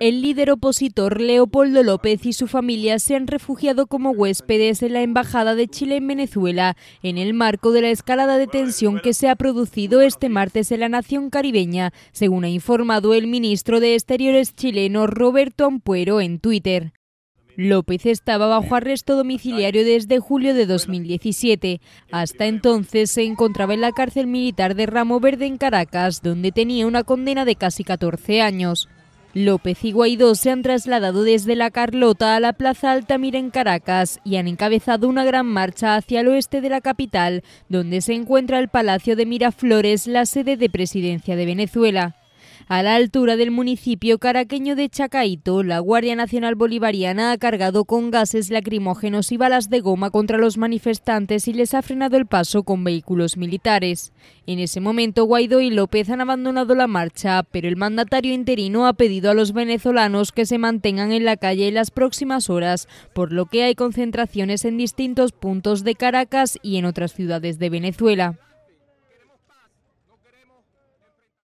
El líder opositor Leopoldo López y su familia se han refugiado como huéspedes en la Embajada de Chile en Venezuela, en el marco de la escalada de tensión que se ha producido este martes en la nación caribeña, según ha informado el ministro de Exteriores chileno Roberto Ampuero en Twitter. López estaba bajo arresto domiciliario desde julio de 2017. Hasta entonces se encontraba en la cárcel militar de Ramo Verde en Caracas, donde tenía una condena de casi 14 años. López y Guaidó se han trasladado desde La Carlota a la Plaza Altamira en Caracas y han encabezado una gran marcha hacia el oeste de la capital, donde se encuentra el Palacio de Miraflores, la sede de Presidencia de Venezuela. A la altura del municipio caraqueño de Chacaito, la Guardia Nacional Bolivariana ha cargado con gases lacrimógenos y balas de goma contra los manifestantes y les ha frenado el paso con vehículos militares. En ese momento, Guaidó y López han abandonado la marcha, pero el mandatario interino ha pedido a los venezolanos que se mantengan en la calle en las próximas horas, por lo que hay concentraciones en distintos puntos de Caracas y en otras ciudades de Venezuela.